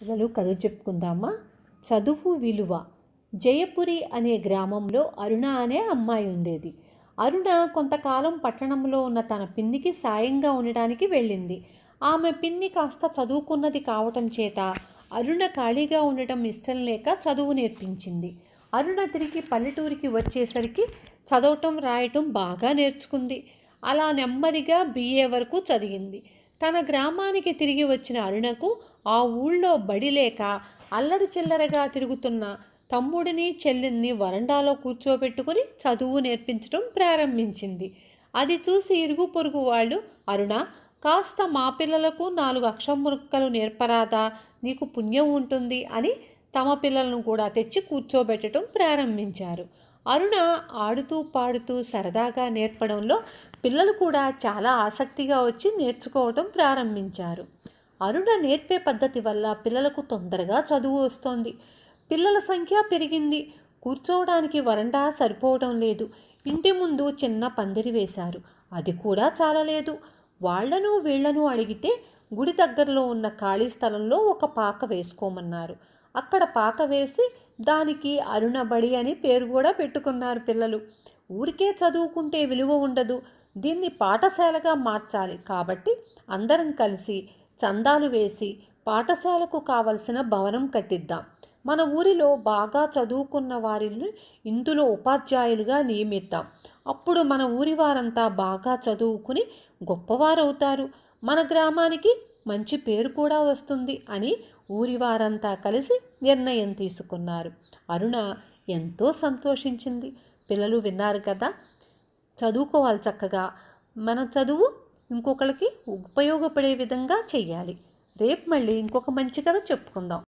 పిల్లలు కథ చెప్పుకుందామా చదువు విలువ జయపురి అనే గ్రామంలో అరుణ అనే అమ్మాయి ఉండేది అరుణ కొంతకాలం పట్టణంలో ఉన్న తన పిన్నికి సాయంగా ఉండడానికి వెళ్ళింది ఆమె పిన్ని కాస్త చదువుకున్నది కావటం చేత అరుణ ఖాళీగా ఉండటం ఇష్టం లేక చదువు నేర్పించింది అరుణ తిరిగి పల్లెటూరికి వచ్చేసరికి చదవటం రాయటం బాగా నేర్చుకుంది అలా నెమ్మదిగా బీఏ వరకు చదివింది తన గ్రామానికి తిరిగి వచ్చిన అరుణకు ఆ ఊళ్ళో బడి లేక అల్లరి చిల్లరగా తిరుగుతున్న తమ్ముడిని చెల్లెల్ని వరండాలో కూర్చోబెట్టుకుని చదువు నేర్పించడం ప్రారంభించింది అది చూసి ఇరుగు పొరుగు వాళ్ళు అరుణ కాస్త మా పిల్లలకు నాలుగు అక్షముక్కలు నేర్పరాదా నీకు పుణ్యం ఉంటుంది అని తమ పిల్లలను కూడా తెచ్చి కూర్చోబెట్టడం ప్రారంభించారు అరుణ ఆడుతూ పాడుతూ సరదాగా నేర్పడంలో పిల్లలు కూడా చాలా ఆసక్తిగా వచ్చి నేర్చుకోవటం ప్రారంభించారు అరుణ నేర్పే పద్ధతి వల్ల పిల్లలకు తొందరగా చదువు వస్తోంది పిల్లల సంఖ్య పెరిగింది కూర్చోవడానికి వరండా సరిపోవడం లేదు ఇంటి ముందు చిన్న పందిరి వేశారు అది కూడా చాలలేదు వాళ్లను వీళ్లను అడిగితే గుడి దగ్గరలో ఉన్న ఖాళీ స్థలంలో ఒక పాక వేసుకోమన్నారు అక్కడ పాత వేసి దానికి అరుణబడి అని పేరు కూడా పెట్టుకున్నారు పిల్లలు ఊరికే చదువుకుంటే విలువ ఉండదు దీన్ని పాఠశాలగా మార్చాలి కాబట్టి అందరం కలిసి చందాలు వేసి పాఠశాలకు కావలసిన భవనం కట్టిద్దాం మన ఊరిలో బాగా చదువుకున్న వారిని ఇందులో ఉపాధ్యాయులుగా నియమిద్దాం అప్పుడు మన ఊరి వారంతా బాగా చదువుకుని గొప్పవారవుతారు మన గ్రామానికి మంచి పేరు కూడా వస్తుంది అని ఊరి వారంతా కలిసి నిర్ణయం తీసుకున్నారు అరుణ ఎంతో సంతోషించింది పిల్లలు విన్నారు కదా చదువుకోవాలి చక్కగా మన చదువు ఇంకొకరికి ఉపయోగపడే విధంగా చెయ్యాలి రేపు మళ్ళీ ఇంకొక మంచి కథ చెప్పుకుందాం